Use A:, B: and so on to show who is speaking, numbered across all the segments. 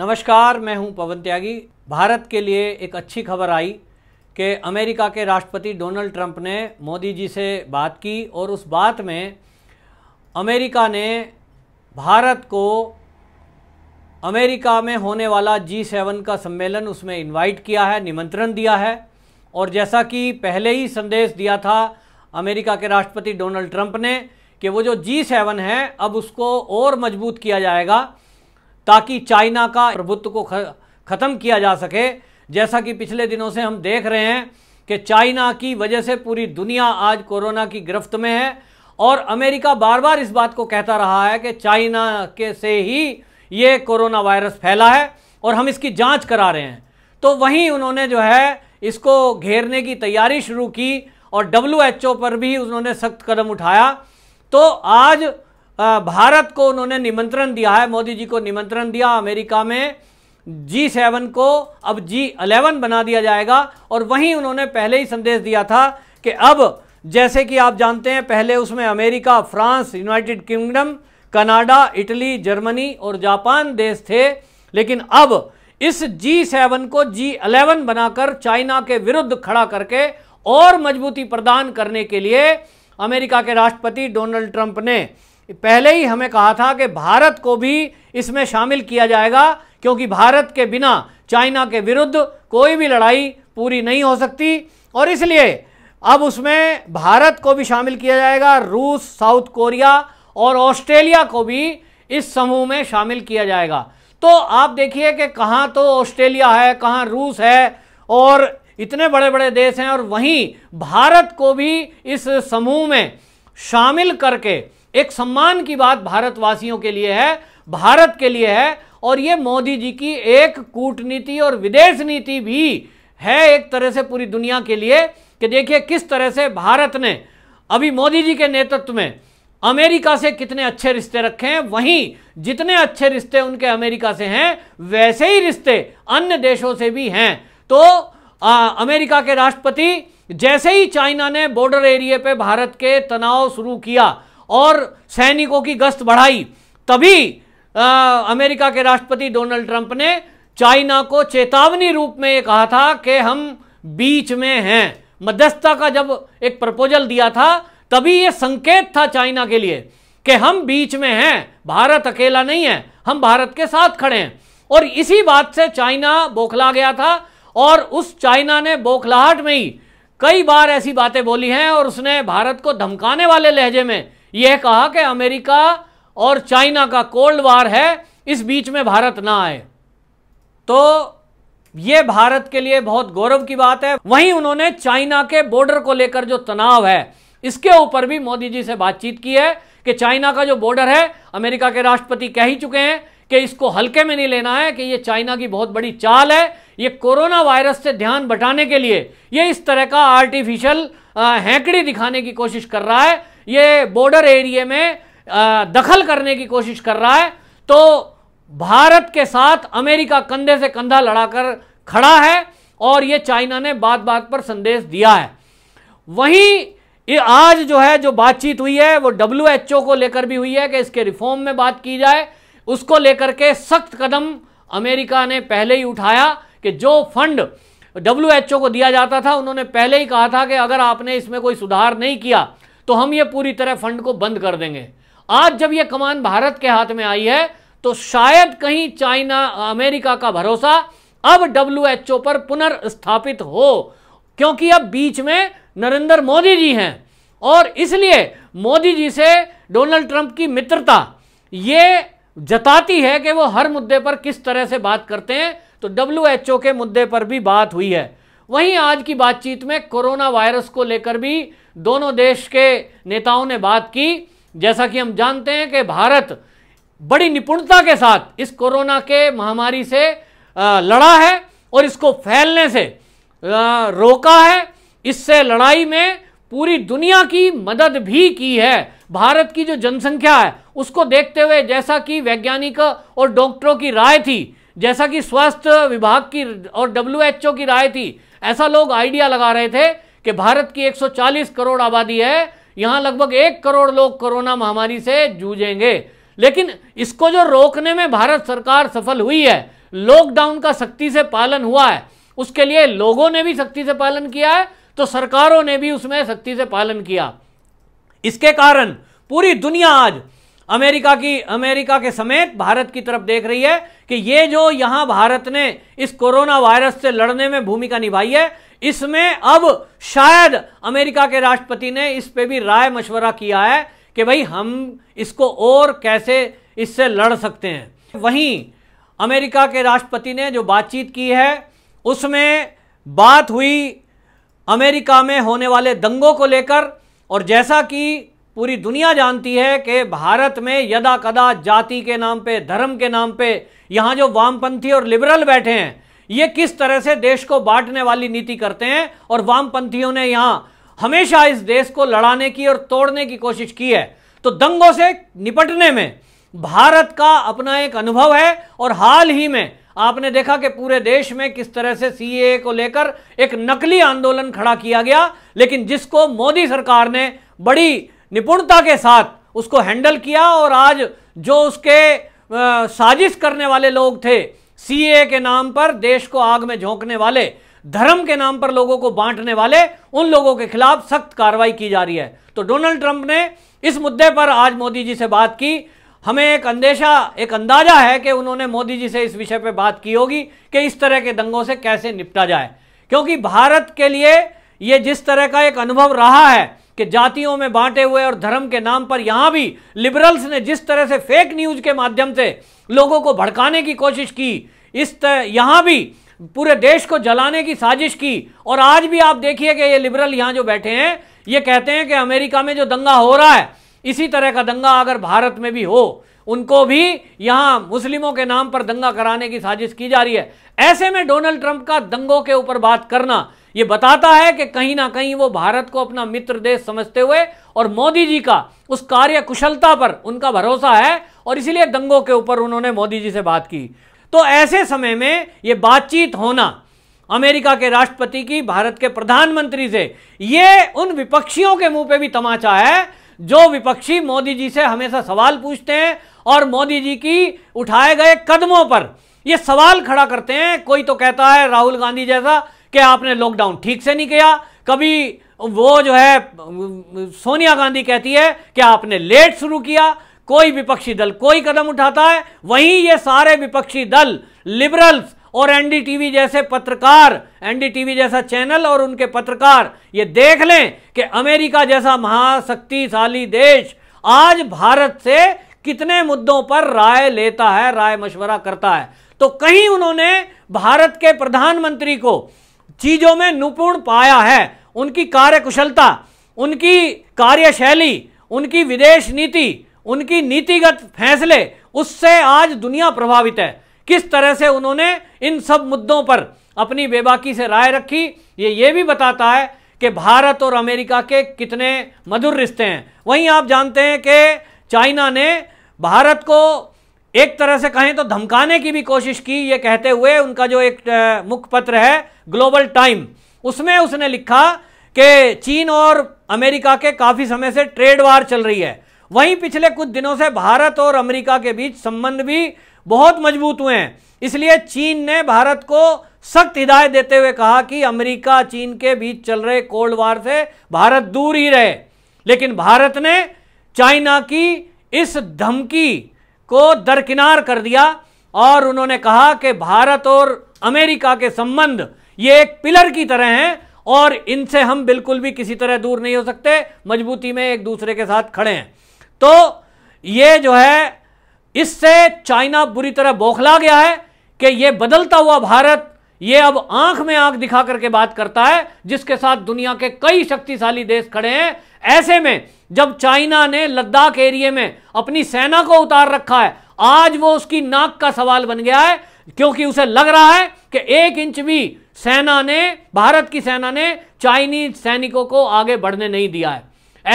A: नमस्कार मैं हूं पवन त्यागी भारत के लिए एक अच्छी खबर आई कि अमेरिका के राष्ट्रपति डोनाल्ड ट्रंप ने मोदी जी से बात की और उस बात में अमेरिका ने भारत को अमेरिका में होने वाला जी सेवन का सम्मेलन उसमें इनवाइट किया है निमंत्रण दिया है और जैसा कि पहले ही संदेश दिया था अमेरिका के राष्ट्रपति डोनाल्ड ट्रंप ने कि वो जो जी सेवन है अब उसको और मजबूत किया जाएगा ताकि चाइना का प्रभुत्व को ख़त्म किया जा सके जैसा कि पिछले दिनों से हम देख रहे हैं कि चाइना की वजह से पूरी दुनिया आज कोरोना की गिरफ्त में है और अमेरिका बार बार इस बात को कहता रहा है कि चाइना के से ही ये कोरोना वायरस फैला है और हम इसकी जांच करा रहे हैं तो वहीं उन्होंने जो है इसको घेरने की तैयारी शुरू की और डब्ल्यू पर भी उन्होंने सख्त कदम उठाया तो आज भारत को उन्होंने निमंत्रण दिया है मोदी जी को निमंत्रण दिया अमेरिका में जी सेवन को अब जी अलेवन बना दिया जाएगा और वहीं उन्होंने पहले ही संदेश दिया था कि अब जैसे कि आप जानते हैं पहले उसमें America France United Kingdom Canada Italy Germany और जापान देश थे लेकिन अब इस जी सेवन को जी अलेवन बनाकर चाइना के विरुद्ध खड़ा करके और मजबूती प्रदान करने के लिए अमेरिका के राष्ट्रपति डोनाल्ड ट्रंप ने पहले ही हमें कहा था कि भारत को भी इसमें शामिल किया जाएगा क्योंकि भारत के बिना चाइना के विरुद्ध कोई भी लड़ाई पूरी नहीं हो सकती और इसलिए अब उसमें भारत को भी शामिल किया जाएगा रूस साउथ कोरिया और ऑस्ट्रेलिया को भी इस समूह में शामिल किया जाएगा तो आप देखिए कि कहाँ तो ऑस्ट्रेलिया है कहाँ रूस है और इतने बड़े बड़े देश हैं और वहीं भारत को भी इस समूह में शामिल करके एक सम्मान की बात भारतवासियों के लिए है भारत के लिए है और ये मोदी जी की एक कूटनीति और विदेश नीति भी है एक तरह से पूरी दुनिया के लिए कि देखिए किस तरह से भारत ने अभी मोदी जी के नेतृत्व में अमेरिका से कितने अच्छे रिश्ते रखे हैं वहीं जितने अच्छे रिश्ते उनके अमेरिका से हैं वैसे ही रिश्ते अन्य देशों से भी हैं तो आ, अमेरिका के राष्ट्रपति जैसे ही चाइना ने बॉर्डर एरिया पे भारत के तनाव शुरू किया और सैनिकों की गश्त बढ़ाई तभी आ, अमेरिका के राष्ट्रपति डोनाल्ड ट्रंप ने चाइना को चेतावनी रूप में ये कहा था कि हम बीच में हैं मध्यस्थता का जब एक प्रपोजल दिया था तभी ये संकेत था चाइना के लिए कि हम बीच में हैं भारत अकेला नहीं है हम भारत के साथ खड़े हैं और इसी बात से चाइना बौखला गया था और उस चाइना ने बौखलाहट में ही कई बार ऐसी बातें बोली हैं और उसने भारत को धमकाने वाले लहजे में यह कहा कि अमेरिका और चाइना का कोल्ड वार है इस बीच में भारत ना आए तो ये भारत के लिए बहुत गौरव की बात है वहीं उन्होंने चाइना के बॉर्डर को लेकर जो तनाव है इसके ऊपर भी मोदी जी से बातचीत की है कि चाइना का जो बॉर्डर है अमेरिका के राष्ट्रपति कह ही चुके हैं कि इसको हल्के में नहीं लेना है कि ये चाइना की बहुत बड़ी चाल है ये कोरोना वायरस से ध्यान बटाने के लिए ये इस तरह का आर्टिफिशियल हैंकड़ी दिखाने की कोशिश कर रहा है ये बॉर्डर एरिया में दखल करने की कोशिश कर रहा है तो भारत के साथ अमेरिका कंधे से कंधा लड़ाकर खड़ा है और ये चाइना ने बात बात पर संदेश दिया है वहीं ये आज जो है जो बातचीत हुई है वो डब्ल्यू को लेकर भी हुई है कि इसके रिफॉर्म में बात की जाए उसको लेकर के सख्त कदम अमेरिका ने पहले ही उठाया कि जो फंड डब्ल्यू को दिया जाता था उन्होंने पहले ही कहा था कि अगर आपने इसमें कोई सुधार नहीं किया तो हम ये पूरी तरह फंड को बंद कर देंगे आज जब ये कमान भारत के हाथ में आई है तो शायद कहीं चाइना अमेरिका का भरोसा अब डब्ल्यू पर पुनर्स्थापित हो क्योंकि अब बीच में नरेंद्र मोदी जी हैं और इसलिए मोदी जी से डोनाल्ड ट्रंप की मित्रता ये जताती है कि वो हर मुद्दे पर किस तरह से बात करते हैं तो डब्ल्यू के मुद्दे पर भी बात हुई है वहीं आज की बातचीत में कोरोना वायरस को लेकर भी दोनों देश के नेताओं ने बात की जैसा कि हम जानते हैं कि भारत बड़ी निपुणता के साथ इस कोरोना के महामारी से लड़ा है और इसको फैलने से रोका है इससे लड़ाई में पूरी दुनिया की मदद भी की है भारत की जो जनसंख्या है उसको देखते हुए जैसा कि वैज्ञानिक और डॉक्टरों की राय थी जैसा कि स्वास्थ्य विभाग की और डब्ल्यूएचओ की राय थी ऐसा लोग आइडिया लगा रहे थे कि भारत की 140 करोड़ आबादी है यहां लगभग एक करोड़ लोग कोरोना महामारी से जूझेंगे लेकिन इसको जो रोकने में भारत सरकार सफल हुई है लॉकडाउन का सख्ती से पालन हुआ है उसके लिए लोगों ने भी सख्ती से पालन किया है तो सरकारों ने भी उसमें सख्ती से पालन किया इसके कारण पूरी दुनिया आज अमेरिका की अमेरिका के समेत भारत की तरफ देख रही है कि ये जो यहां भारत ने इस कोरोना वायरस से लड़ने में भूमिका निभाई है इसमें अब शायद अमेरिका के राष्ट्रपति ने इस पे भी राय मशवरा किया है कि भाई हम इसको और कैसे इससे लड़ सकते हैं वहीं अमेरिका के राष्ट्रपति ने जो बातचीत की है उसमें बात हुई अमेरिका में होने वाले दंगों को लेकर और जैसा कि पूरी दुनिया जानती है कि भारत में यदा कदा जाति के नाम पे धर्म के नाम पे यहाँ जो वामपंथी और लिबरल बैठे हैं ये किस तरह से देश को बांटने वाली नीति करते हैं और वामपंथियों ने यहाँ हमेशा इस देश को लड़ाने की और तोड़ने की कोशिश की है तो दंगों से निपटने में भारत का अपना एक अनुभव है और हाल ही में आपने देखा कि पूरे देश में किस तरह से सीएए को लेकर एक नकली आंदोलन खड़ा किया गया लेकिन जिसको मोदी सरकार ने बड़ी निपुणता के साथ उसको हैंडल किया और आज जो उसके साजिश करने वाले लोग थे सीए के नाम पर देश को आग में झोंकने वाले धर्म के नाम पर लोगों को बांटने वाले उन लोगों के खिलाफ सख्त कार्रवाई की जा रही है तो डोनाल्ड ट्रंप ने इस मुद्दे पर आज मोदी जी से बात की हमें एक अंदेशा एक अंदाजा है कि उन्होंने मोदी जी से इस विषय पर बात की होगी कि इस तरह के दंगों से कैसे निपटा जाए क्योंकि भारत के लिए ये जिस तरह का एक अनुभव रहा है कि जातियों में बांटे हुए और धर्म के नाम पर यहां भी लिबरल्स ने जिस तरह से फेक न्यूज के माध्यम से लोगों को भड़काने की कोशिश की इस तरह यहां भी पूरे देश को जलाने की साजिश की और आज भी आप देखिए कि ये लिबरल यहां जो बैठे हैं ये कहते हैं कि अमेरिका में जो दंगा हो रहा है इसी तरह का दंगा अगर भारत में भी हो उनको भी यहां मुस्लिमों के नाम पर दंगा कराने की साजिश की जा रही है ऐसे में डोनाल्ड ट्रंप का दंगों के ऊपर बात करना यह बताता है कि कहीं ना कहीं वो भारत को अपना मित्र देश समझते हुए और मोदी जी का उस कार्य कुशलता पर उनका भरोसा है और इसीलिए दंगों के ऊपर उन्होंने मोदी जी से बात की तो ऐसे समय में ये बातचीत होना अमेरिका के राष्ट्रपति की भारत के प्रधानमंत्री से ये उन विपक्षियों के मुंह पे भी तमाचा है जो विपक्षी मोदी जी से हमेशा सवाल पूछते हैं और मोदी जी की उठाए गए कदमों पर ये सवाल खड़ा करते हैं कोई तो कहता है राहुल गांधी जैसा कि आपने लॉकडाउन ठीक से नहीं किया कभी वो जो है सोनिया गांधी कहती है कि आपने लेट शुरू किया कोई विपक्षी दल कोई कदम उठाता है वहीं ये सारे विपक्षी दल लिबरल्स और एनडीटीवी जैसे पत्रकार एनडीटीवी जैसा चैनल और उनके पत्रकार ये देख लें कि अमेरिका जैसा महाशक्तिशाली देश आज भारत से कितने मुद्दों पर राय लेता है राय मशवरा करता है तो कहीं उन्होंने भारत के प्रधानमंत्री को चीजों में निपुण पाया है उनकी कार्यकुशलता उनकी कार्यशैली उनकी विदेश नीति उनकी नीतिगत फैसले उससे आज दुनिया प्रभावित है किस तरह से उन्होंने इन सब मुद्दों पर अपनी बेबाकी से राय रखी ये ये भी बताता है कि भारत और अमेरिका के कितने मधुर रिश्ते हैं वहीं आप जानते हैं कि चाइना ने भारत को एक तरह से कहें तो धमकाने की भी कोशिश की ये कहते हुए उनका जो एक मुखपत्र है ग्लोबल टाइम उसमें उसने लिखा कि चीन और अमेरिका के काफ़ी समय से ट्रेड वार चल रही है वहीं पिछले कुछ दिनों से भारत और अमेरिका के बीच संबंध भी बहुत मजबूत हुए हैं इसलिए चीन ने भारत को सख्त हिदायत देते हुए कहा कि अमेरिका चीन के बीच चल रहे कोल्ड वार से भारत दूर ही रहे लेकिन भारत ने चाइना की इस धमकी को दरकिनार कर दिया और उन्होंने कहा कि भारत और अमेरिका के संबंध ये एक पिलर की तरह हैं और इनसे हम बिल्कुल भी किसी तरह दूर नहीं हो सकते मजबूती में एक दूसरे के साथ खड़े हैं तो ये जो है इससे चाइना बुरी तरह बौखला गया है कि यह बदलता हुआ भारत ये अब आंख में आंख दिखा करके बात करता है जिसके साथ दुनिया के कई शक्तिशाली देश खड़े हैं ऐसे में जब चाइना ने लद्दाख एरिए में अपनी सेना को उतार रखा है आज वो उसकी नाक का सवाल बन गया है क्योंकि उसे लग रहा है कि एक इंच भी सेना ने भारत की सेना ने चाइनीज सैनिकों को आगे बढ़ने नहीं दिया है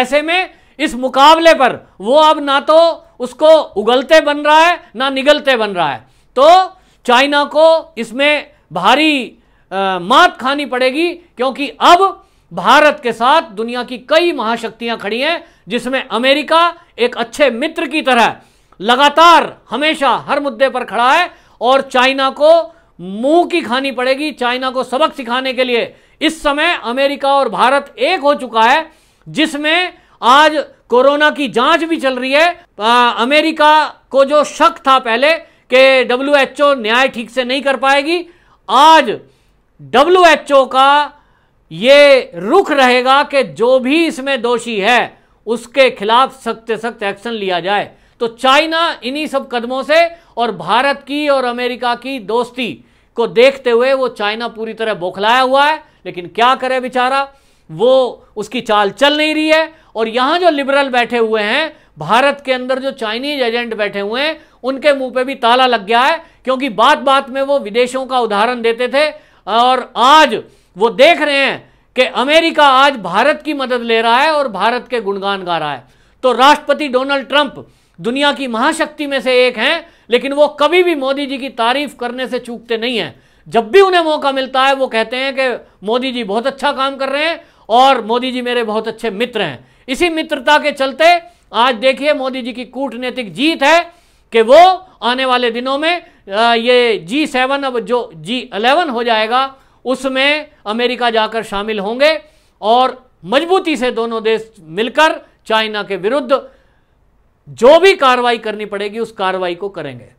A: ऐसे में इस मुकाबले पर वो अब ना तो उसको उगलते बन रहा है ना निगलते बन रहा है तो चाइना को इसमें भारी आ, मात खानी पड़ेगी क्योंकि अब भारत के साथ दुनिया की कई महाशक्तियां खड़ी हैं जिसमें अमेरिका एक अच्छे मित्र की तरह लगातार हमेशा हर मुद्दे पर खड़ा है और चाइना को मुंह की खानी पड़ेगी चाइना को सबक सिखाने के लिए इस समय अमेरिका और भारत एक हो चुका है जिसमें आज कोरोना की जांच भी चल रही है आ, अमेरिका को जो शक था पहले कि डब्ल्यू न्याय ठीक से नहीं कर पाएगी आज डब्ल्यू का ये रुख रहेगा कि जो भी इसमें दोषी है उसके खिलाफ सख्त सख्त एक्शन लिया जाए तो चाइना इन्हीं सब कदमों से और भारत की और अमेरिका की दोस्ती को देखते हुए वो चाइना पूरी तरह बौखलाया हुआ है लेकिन क्या करे बेचारा वो उसकी चाल चल नहीं रही है और यहां जो लिबरल बैठे हुए हैं भारत के अंदर जो चाइनीज एजेंट बैठे हुए हैं उनके मुंह पे भी ताला लग गया है क्योंकि बात बात में वो विदेशों का उदाहरण देते थे और आज वो देख रहे हैं कि अमेरिका आज भारत की मदद ले रहा है और भारत के गुणगान गा रहा है तो राष्ट्रपति डोनाल्ड ट्रंप दुनिया की महाशक्ति में से एक हैं लेकिन वो कभी भी मोदी जी की तारीफ करने से चूकते नहीं हैं जब भी उन्हें मौका मिलता है वो कहते हैं कि मोदी जी बहुत अच्छा काम कर रहे हैं और मोदी जी मेरे बहुत अच्छे मित्र हैं इसी मित्रता के चलते आज देखिए मोदी जी की कूटनीतिक जीत है कि वो आने वाले दिनों में ये जी सेवन अब जो जी अलेवन हो जाएगा उसमें अमेरिका जाकर शामिल होंगे और मजबूती से दोनों देश मिलकर चाइना के विरुद्ध जो भी कार्रवाई करनी पड़ेगी उस कार्रवाई को करेंगे